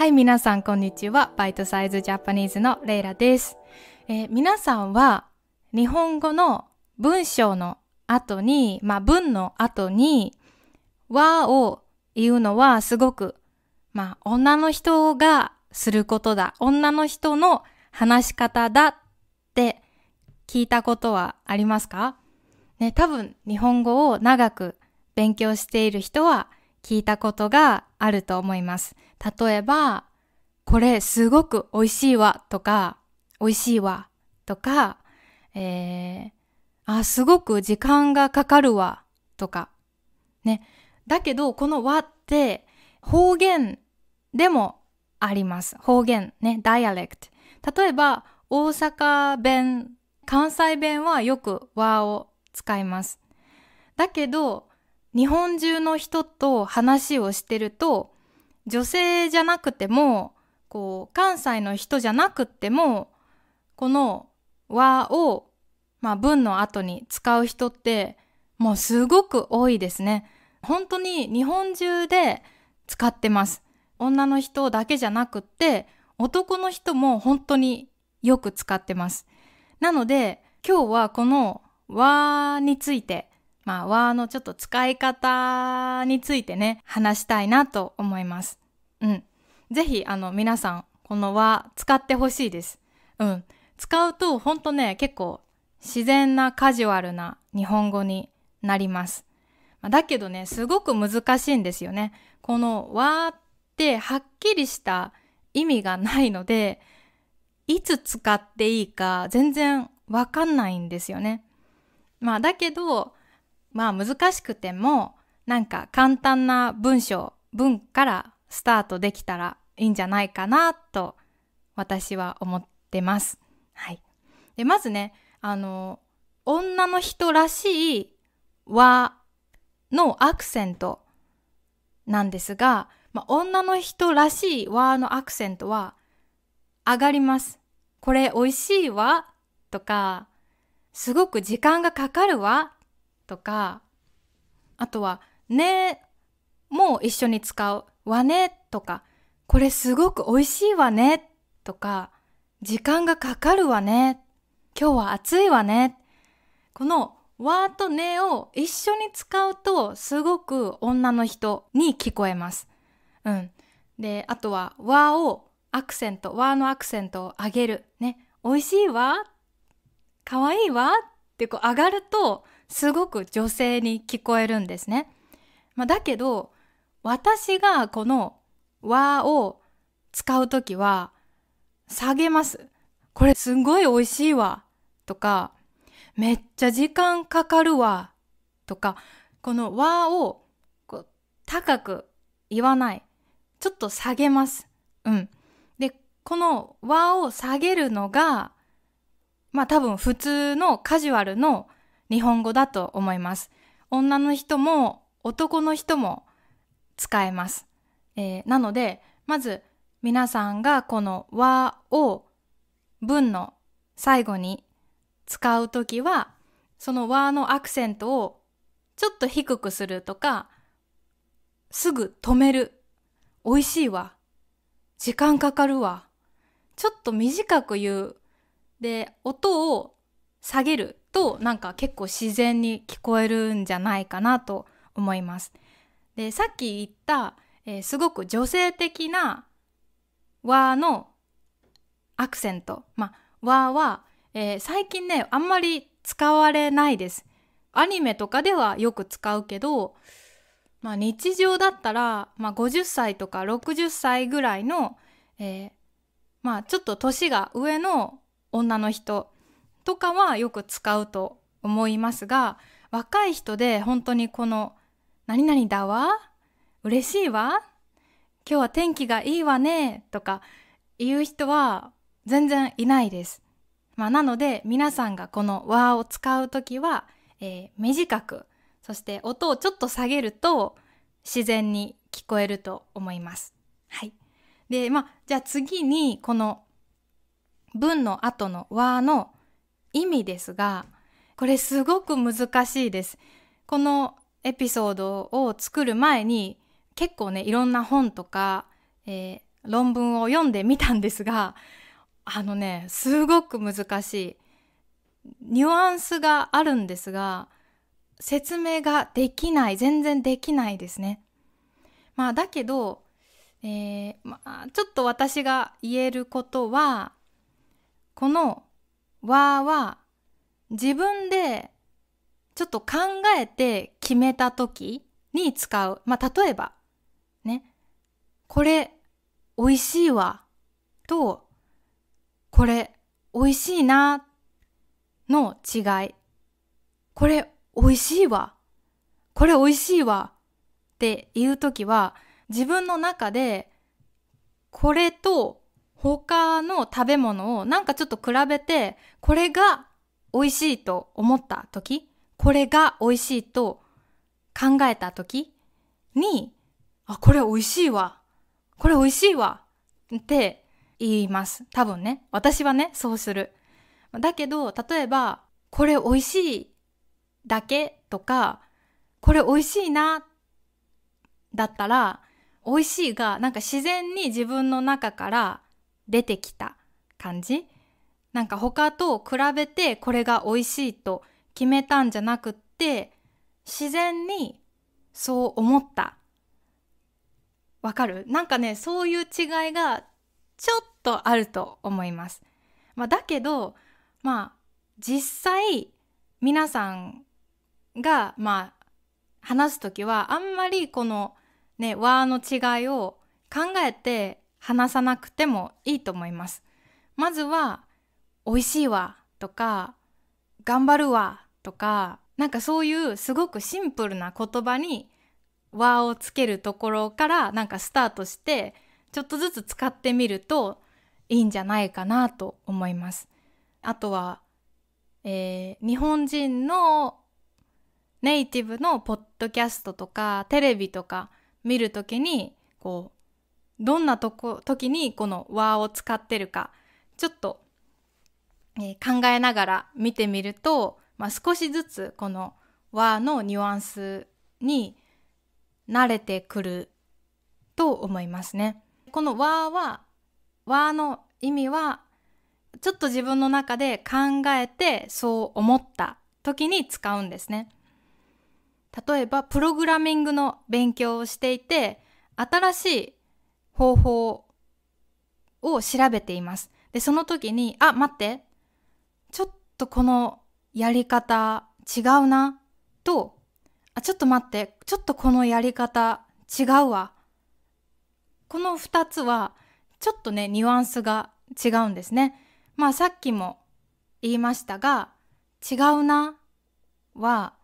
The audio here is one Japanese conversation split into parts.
はい、皆さん、こんにちは。バイトサイズジャパニーズのレイラです。えー、皆さんは、日本語の文章の後に、まあ、文の後に、和を言うのはすごく、まあ、女の人がすることだ。女の人の話し方だって聞いたことはありますかね、多分、日本語を長く勉強している人は聞いたことがあると思います。例えば、これすごく美味しいわとか、美味しいわとか、えー、あ、すごく時間がかかるわとか、ね。だけど、この和って方言でもあります。方言、ね、ダイアレクト。例えば、大阪弁、関西弁はよく和を使います。だけど、日本中の人と話をしてると、女性じゃなくてもこう関西の人じゃなくてもこの「和」を、まあ、文の後に使う人ってもうすごく多いですね。本当に日本中で使ってます。女の人だけじゃなくって男の人も本当によく使ってます。なので今日はこの「和」についてまあ、和のちょっと使い方についてね、話したいなと思います。うん。ぜひ、あの、皆さん、この和、使ってほしいです。うん。使うと、ほんとね、結構、自然なカジュアルな日本語になります。だけどね、すごく難しいんですよね。この和ってはっきりした意味がないので、いつ使っていいか全然わかんないんですよね。まあだけど、まあ難しくてもなんか簡単な文章文からスタートできたらいいんじゃないかなと私は思ってます。はい、でまずねあの女の人らしい和のアクセントなんですが、まあ、女の人らしい和のアクセントは上がります。これ美味しいわとかすごく時間がかかるわとかあとは「ね」も一緒に使う「わね」とか「これすごくおいしいわね」とか「時間がかかるわね」「今日は暑いわね」この「わ」と「ね」を一緒に使うとすごく女の人に聞こえます。うん、であとは「わ」をアクセント「わ」のアクセントを上げる。ね「おいしいわ」「かわいいわ」ってこう上がるとすごく女性に聞こえるんですね。まあ、だけど私がこの「和」を使う時は下げます。これすごい美味しいわとかめっちゃ時間かかるわとかこの「和」を高く言わないちょっと下げます。うん、でこの「和」を下げるのがまあ多分普通のカジュアルの「日本語だと思います。女の人も男の人も使えます。えー、なので、まず皆さんがこの和を文の最後に使うときは、その和のアクセントをちょっと低くするとか、すぐ止める。美味しいわ。時間かかるわ。ちょっと短く言う。で、音を下げる。となんか結構自然に聞こえるんじゃないかなと思います。でさっき言った、えー、すごく女性的な和のアクセント、まあ、和は、えー、最近ねあんまり使われないです。アニメとかではよく使うけど、まあ、日常だったら、まあ、50歳とか60歳ぐらいの、えー、まあ、ちょっと年が上の女の人とかはよく使うと思いますが若い人で本当にこの「何々だわ嬉しいわ今日は天気がいいわね」とか言う人は全然いないです。まあ、なので皆さんがこの「わ」を使う時は、えー、短くそして音をちょっと下げると自然に聞こえると思います。はい、でまあじゃあ次にこの文の後の「わ」の意味ですがこれすごく難しいです。このエピソードを作る前に結構ねいろんな本とか、えー、論文を読んでみたんですがあのねすごく難しい。ニュアンスがあるんですが説明ができない全然できないですね。まあだけど、えーまあ、ちょっと私が言えることはこのわーは自分でちょっと考えて決めた時に使う。まあ、例えば、ね、これ美味しいわと、これ美味しいなの違い。これ美味しいわ。これ美味しいわっていう時は自分の中でこれと他の食べ物をなんかちょっと比べて、これが美味しいと思った時、これが美味しいと考えた時に、あ、これ美味しいわ。これ美味しいわ。って言います。多分ね。私はね、そうする。だけど、例えば、これ美味しいだけとか、これ美味しいな、だったら、美味しいが、なんか自然に自分の中から出てきた感じなんか他と比べてこれが美味しいと決めたんじゃなくって自然にそう思ったわかるなんかねそういう違いがちょっとあると思います。まあ、だけどまあ実際皆さんがまあ話す時はあんまりこのね和の違いを考えて話さなくてもいいと思います。まずは、美味しいわとか、頑張るわとか、なんかそういうすごくシンプルな言葉に和をつけるところからなんかスタートして、ちょっとずつ使ってみるといいんじゃないかなと思います。あとは、えー、日本人のネイティブのポッドキャストとかテレビとか見るときにこうどんなとこ時にこの「和を使ってるかちょっと、えー、考えながら見てみると、まあ、少しずつこの「和のニュアンスに慣れてくると思いますね。この「和は「和の意味はちょっと自分の中で考えてそう思った時に使うんですね。例えばプログラミングの勉強をしていて新しい方法を調べています。で、その時に、あ、待って、ちょっとこのやり方違うな、と、あ、ちょっと待って、ちょっとこのやり方違うわ。この2つは、ちょっとね、ニュアンスが違うんですね。まあさっきも言いましたが、違うなは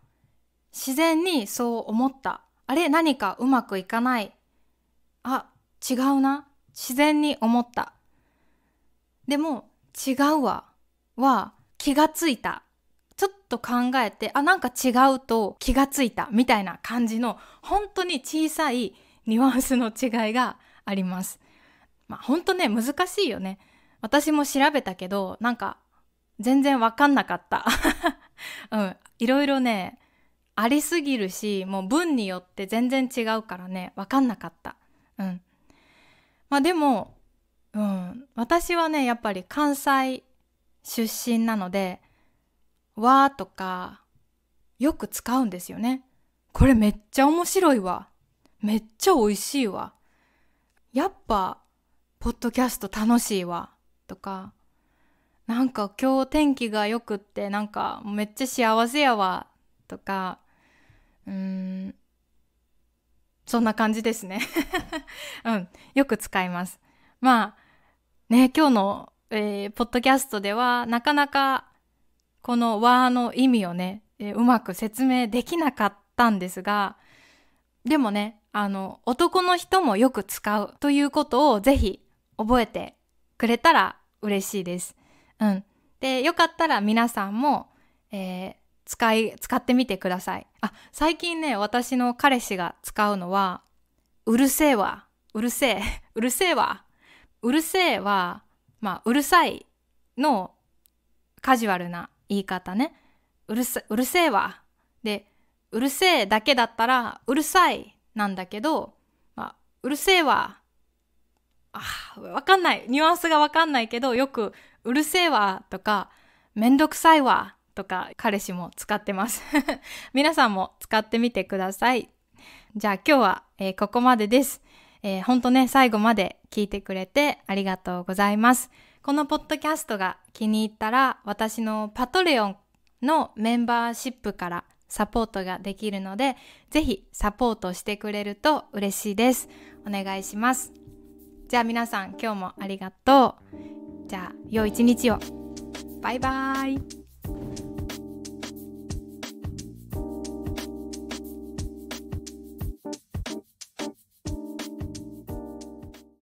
自然にそう思った。あれ何かうまくいかない。あ、違うな自然に思ったでも違うわは気がついたちょっと考えてあなんか違うと気がついたみたいな感じの本当に小さいニュアンスの違いがあります。まあ本当ね難しいよね。私も調べたけどなんか全然わかんなかった。うん、いろいろねありすぎるしもう文によって全然違うからねわかんなかった。うん、まあでも、うん、私はねやっぱり関西出身なので「わ」とかよく使うんですよね。これめっちゃ面白いわ。めっちゃ美味しいわ。やっぱポッドキャスト楽しいわ。とかなんか今日天気がよくってなんかめっちゃ幸せやわ。とかうんそんな感じですね。うん。よく使います。まあ、ね、今日の、えー、ポッドキャストでは、なかなか、この和の意味をね、えー、うまく説明できなかったんですが、でもね、あの、男の人もよく使うということをぜひ覚えてくれたら嬉しいです。うん。で、よかったら皆さんも、えー、使い、使ってみてください。あ、最近ね、私の彼氏が使うのは、うるせえわ。うるせえ。うるせえわ。うるせえは、まあ、うるさいのカジュアルな言い方ね。うるせ、うるせえわ。で、うるせえだけだったら、うるさいなんだけど、まあ、うるせえわ。あ、わかんない。ニュアンスがわかんないけど、よく、うるせえわとか、めんどくさいわとか彼氏も使ってます 皆さんも使ってみてください。じゃあ今日は、えー、ここまでです。えー、ほんとね、最後まで聞いてくれてありがとうございます。このポッドキャストが気に入ったら、私のパトレオンのメンバーシップからサポートができるので、ぜひサポートしてくれると嬉しいです。お願いします。じゃあ皆さん今日もありがとう。じゃあ、良い一日を。バイバーイ。